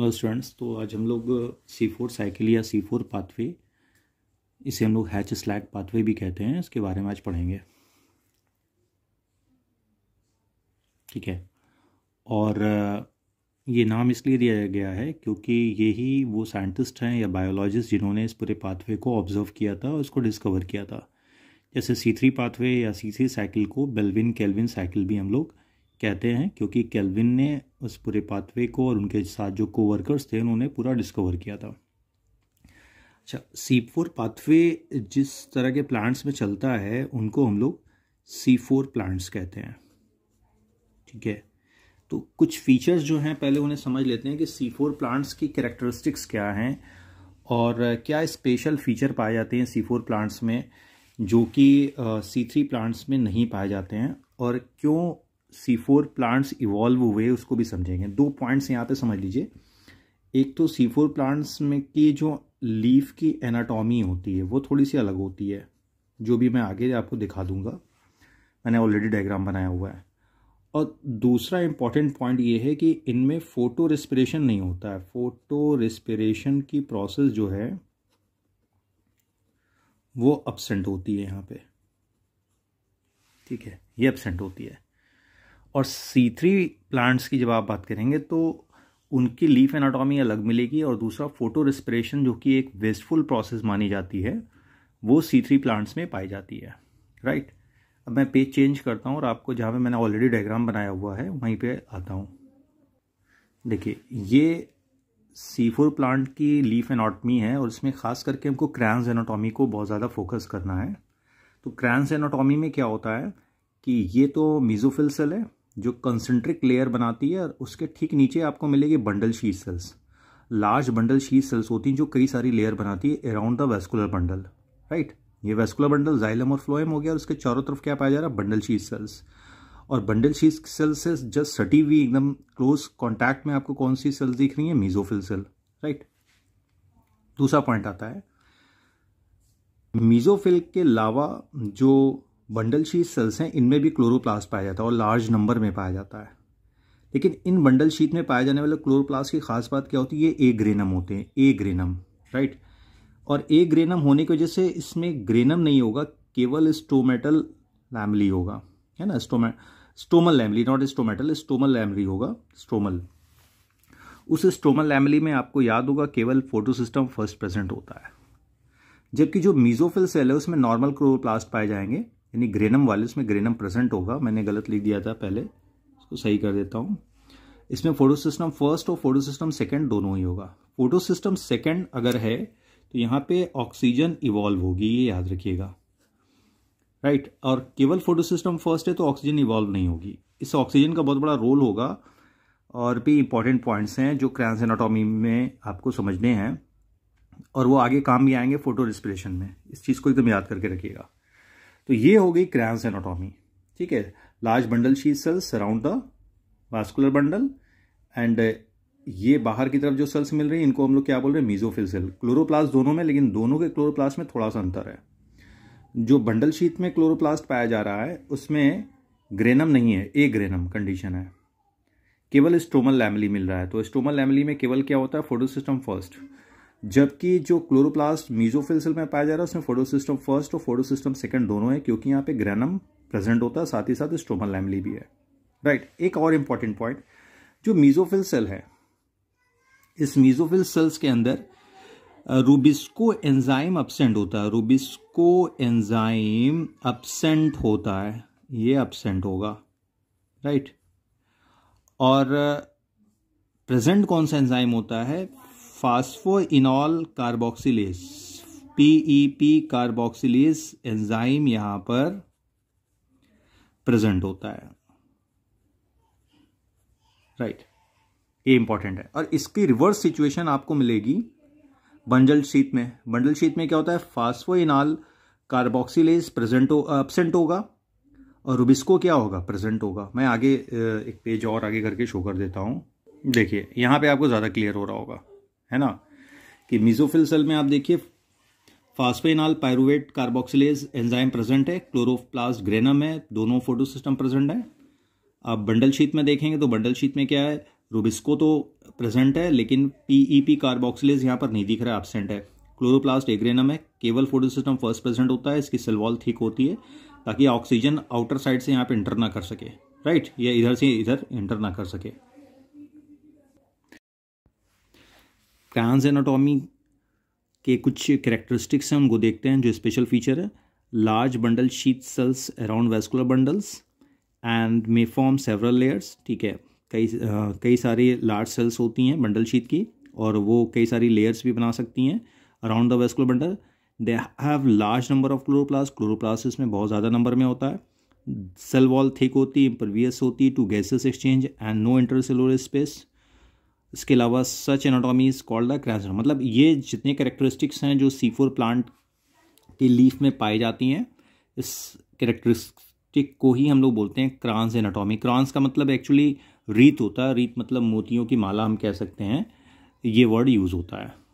Students तो आज हम लोग सी फोर साइकिल या सी फोर पाथवे इसे हम लोग हैच स्लैग पाथवे भी कहते हैं इसके बारे में आज पढ़ेंगे ठीक है और ये नाम इसलिए दिया गया है क्योंकि यही वो साइंटिस्ट हैं या बायोलॉजिस्ट जिन्होंने इस पूरे पाथवे को ऑब्जर्व किया था और इसको डिस्कवर किया था जैसे सी थ्री पाथवे या सी थ्री साइकिल को बेलविन कैलविन साइकिल भी हम लोग कहते हैं क्योंकि कैलविन ने उस पूरे पाथवे को और उनके साथ जो कोवर्कर्स थे उन्होंने पूरा डिस्कवर किया था अच्छा सी फोर पाथवे जिस तरह के प्लांट्स में चलता है उनको हम लोग सी फोर प्लांट्स कहते हैं ठीक है तो कुछ फीचर्स जो हैं पहले उन्हें समझ लेते हैं कि सी फोर प्लांट्स की करेक्टरिस्टिक्स क्या हैं और क्या स्पेशल फीचर पाए जाते हैं सी फोर प्लांट्स में जो कि सी थ्री प्लांट्स में नहीं पाए जाते हैं और क्यों सी फोर प्लांट्स इवॉल्व हुए उसको भी समझेंगे दो पॉइंट्स यहाँ पे समझ लीजिए एक तो सी फोर प्लांट्स में की जो लीफ की एनाटॉमी होती है वो थोड़ी सी अलग होती है जो भी मैं आगे आपको दिखा दूंगा मैंने ऑलरेडी डायग्राम बनाया हुआ है और दूसरा इम्पॉर्टेंट पॉइंट ये है कि इनमें फोटो रेस्पिरेशन नहीं होता है फोटो रेस्पिरेशन की प्रोसेस जो है वो अपसेंट होती है यहाँ पे ठीक है ये अपसेंट होती है और सी थ्री प्लांट्स की जब आप बात करेंगे तो उनकी लीफ एनाटॉमी अलग मिलेगी और दूसरा फोटो रिस्परेशन जो कि एक वेस्टफुल प्रोसेस मानी जाती है वो सी थ्री प्लांट्स में पाई जाती है राइट अब मैं पेज चेंज करता हूँ और आपको जहाँ पे मैंने ऑलरेडी डायग्राम बनाया हुआ है वहीं पे आता हूँ देखिए ये सी फोर प्लांट की लीफ एनाटॉमी है और इसमें खास करके हमको क्रैंस एनाटॉमी को बहुत ज़्यादा फोकस करना है तो क्रैंस एनाटॉमी में क्या होता है कि ये तो मीजोफिल सेल है जो कंसेंट्रिक लेयर बनाती है उसके ठीक नीचे आपको मिलेगी bundle sheath cells large bundle sheath cells होती हैं जो कई सारी लेयर बनाती है around the vascular bundle right ये वेस्कुलर बंडल जाइलम और फ्लोएम हो गया और उसके चारों तरफ क्या पाया जा रहा है बंडल शीट सेल्स और बंडल शीट सेल्स से जस्ट सटी हुई एकदम क्लोज कॉन्टैक्ट में आपको कौन सी सेल्स दिख रही है मीजोफिल सेल राइट दूसरा पॉइंट आता है मीजोफिल के अलावा जो बंडल शीत सेल्स हैं इनमें भी क्लोरोप्लास्ट पाया जाता है और लार्ज नंबर में पाया जाता है लेकिन इन बंडल शीट में पाए जाने वाले क्लोरोप्लास्ट की खास बात क्या होती है ये ए ग्रेनम होते हैं ए ग्रेनम राइट और ए ग्रेनम होने की वजह से इसमें ग्रेनम नहीं होगा केवल स्टोमेटल लैमली होगा है ना stroma stromal lamellae not stomatal stromal lamellae होगा स्टोमल उस स्टोमल लैमली में आपको याद होगा केवल फोटोसिस्टम फर्स्ट प्रेजेंट होता है जबकि जो मीजोफिल सेल है उसमें नॉर्मल क्लोरोप्लास्ट पाए जाएंगे यानी ग्रेनम वाले उसमें ग्रेनम प्रेजेंट होगा मैंने गलत लिख दिया था पहले इसको सही कर देता हूँ इसमें फोटो सिस्टम फर्स्ट और फोटो सिस्टम सेकेंड दोनों ही होगा फोटो सिस्टम सेकेंड अगर है तो यहाँ पे ऑक्सीजन इवॉल्व होगी ये याद रखिएगा राइट right? और केवल फोटो सिस्टम फर्स्ट है तो ऑक्सीजन इवॉल्व नहीं होगी इस ऑक्सीजन का बहुत बड़ा रोल होगा और भी इंपॉर्टेंट पॉइंट्स हैं जो क्रैंस एनाटॉमी में आपको समझने हैं और वो आगे काम भी आएंगे फोटो रिस्परेशन में इस चीज़ को एकदम याद करके रखिएगा तो ये हो गई क्रैंस एनाटॉमी ठीक है large bundle sheath cells surround the vascular bundle and ये बाहर की तरफ जो सेल्स मिल रही है इनको हम लोग क्या बोल रहे हैं मीजोफिल सेल क्लोरोप्लास्ट दोनों में लेकिन दोनों के क्लोरोप्लास्ट में थोड़ा सा अंतर है जो बंडल शीत में क्लोरोप्लास्ट पाया जा रहा है उसमें ग्रेनम नहीं है ए ग्रेनम कंडीशन है केवल स्ट्रोमल लैमली मिल रहा है तो स्ट्रोमल लैमली में केवल क्या होता है फोटो सिस्टम फर्स्ट जबकि जो क्लोरोप्लास्ट मीजोफिल सेल में पाया जा रहा है उसमें फोटोसिस्टम फर्स्ट और फोटोसिस्टम सेकंड दोनों है क्योंकि यहाँ पे ग्रैनम प्रेजेंट होता है साथ ही साथ स्ट्रोमल लैमली भी है राइट right. एक और इंपॉर्टेंट पॉइंट जो मीजोफिल सेल है इस मीजोफिल सेल्स के अंदर रूबिस्को एंजाइम अपसेंट होता है रूबिस्को एंजाइम अपसेंट होता है ये अपसेंट होगा राइट right. और प्रेजेंट कौन सा एंजाइम होता है phosphoenol carboxylase PEP carboxylase enzyme यहां पर प्रेजेंट होता है राइट right. ये इंपॉर्टेंट है और इसकी रिवर्स सिचुएशन आपको मिलेगी बंडल शीत में बंडल शीत में क्या होता है फास्फोइनाल कार्बोक्सिलेस प्रेजेंट हो एबसेंट होगा और रुबिस्को क्या होगा प्रेजेंट होगा मैं आगे एक पेज और आगे करके शो कर देता हूँ देखिए यहाँ पे आपको ज़्यादा क्लियर हो रहा होगा है ना कि मिजोफिल सेल में आप देखिए phosphoenol pyruvate carboxylase enzyme present है क्लोरोप्लास्ट ग्रेनम है दोनों फोटो सिस्टम प्रेजेंट है आप बंडल शीत में देखेंगे तो बंडल शीत में क्या है रूबिस्को तो प्रेजेंट है लेकिन पीईपी कार्बोक्सिलेज e यहाँ पर नहीं दिख रहा है एबसेंट है क्लोरोप्लास्ट एग्रेनम है केवल फोटो सिस्टम फर्स्ट प्रेजेंट होता है इसकी सेलवॉल ठीक होती है ताकि ऑक्सीजन आउटर साइड से यहाँ पर इंटर ना कर सके राइट या इधर से इधर इंटर ना कर सके ट्रांस एनाटॉमी के कुछ करेक्टरिस्टिक्स हैं उनको देखते हैं जो स्पेशल फीचर है large bundle sheath cells around vascular bundles and may form several layers ठीक है कई कई सारी लार्ज सेल्स होती हैं बंडल शीत की और वो कई सारी लेयर्स भी बना सकती हैं around the vascular bundle they have large number of chloroplast chloroplast इसमें बहुत ज़्यादा नंबर में होता है सेल वॉल थिक होती है इम्प्रवियस होती है to gases exchange and no cellular space इसके अलावा such anatomy is called the Kranz मतलब ये जितने करेक्टरिस्टिक्स हैं जो सी फोर प्लांट के लीफ में पाई जाती हैं इस करेक्टरिस्टिक को ही हम लोग बोलते हैं क्रांस एनाटॉमी क्रांस का मतलब एक्चुअली रीत होता है रीत मतलब मोतियों की माला हम कह सकते हैं ये वर्ड यूज़ होता है